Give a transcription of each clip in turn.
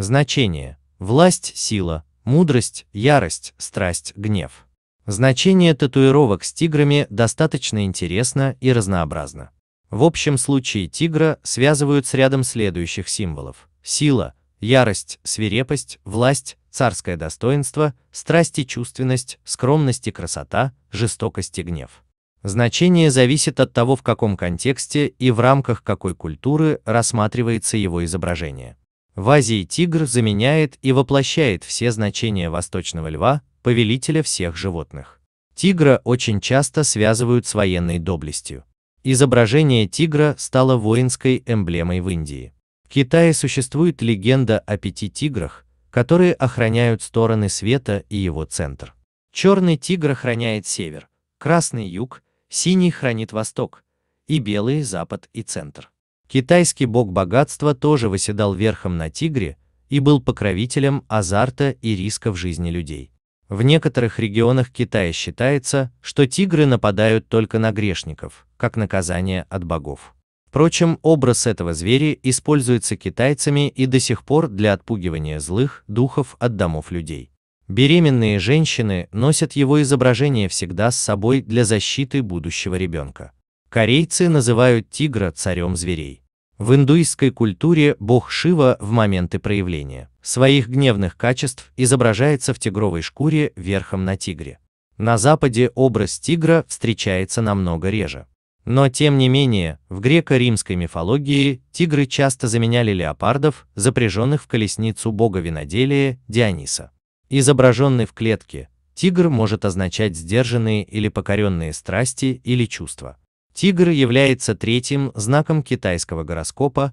Значение. Власть, сила, мудрость, ярость, страсть, гнев. Значение татуировок с тиграми достаточно интересно и разнообразно. В общем случае тигра связывают с рядом следующих символов. Сила, ярость, свирепость, власть, царское достоинство, страсть и чувственность, скромность и красота, жестокость и гнев. Значение зависит от того, в каком контексте и в рамках какой культуры рассматривается его изображение. В Азии тигр заменяет и воплощает все значения восточного льва, повелителя всех животных. Тигра очень часто связывают с военной доблестью. Изображение тигра стало воинской эмблемой в Индии. В Китае существует легенда о пяти тиграх, которые охраняют стороны света и его центр. Черный тигр охраняет север, красный – юг, синий хранит восток, и белый – запад и центр. Китайский бог богатства тоже восседал верхом на тигре и был покровителем азарта и риска в жизни людей. В некоторых регионах Китая считается, что тигры нападают только на грешников, как наказание от богов. Впрочем, образ этого зверя используется китайцами и до сих пор для отпугивания злых духов от домов людей. Беременные женщины носят его изображение всегда с собой для защиты будущего ребенка. Корейцы называют тигра царем зверей. В индуистской культуре бог Шива в моменты проявления своих гневных качеств изображается в тигровой шкуре верхом на тигре. На Западе образ тигра встречается намного реже. Но тем не менее, в греко-римской мифологии тигры часто заменяли леопардов, запряженных в колесницу бога виноделия Диониса. Изображенный в клетке, тигр может означать сдержанные или покоренные страсти или чувства. Тигр является третьим знаком китайского гороскопа.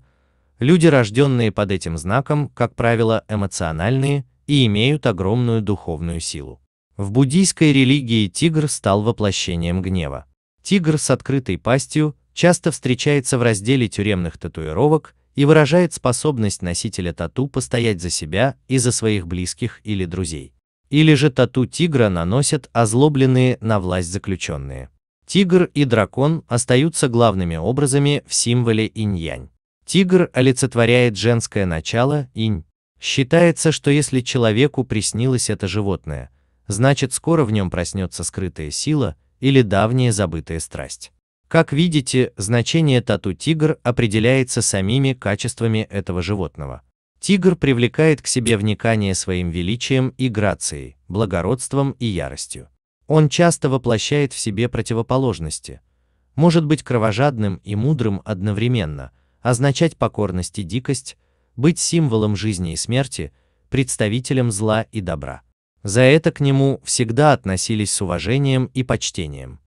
Люди, рожденные под этим знаком, как правило, эмоциональные и имеют огромную духовную силу. В буддийской религии тигр стал воплощением гнева. Тигр с открытой пастью часто встречается в разделе тюремных татуировок и выражает способность носителя тату постоять за себя и за своих близких или друзей. Или же тату тигра наносят озлобленные на власть заключенные. Тигр и дракон остаются главными образами в символе инь-янь. Тигр олицетворяет женское начало, инь. Считается, что если человеку приснилось это животное, значит скоро в нем проснется скрытая сила или давняя забытая страсть. Как видите, значение тату-тигр определяется самими качествами этого животного. Тигр привлекает к себе вникание своим величием и грацией, благородством и яростью. Он часто воплощает в себе противоположности, может быть кровожадным и мудрым одновременно, означать покорность и дикость, быть символом жизни и смерти, представителем зла и добра. За это к нему всегда относились с уважением и почтением.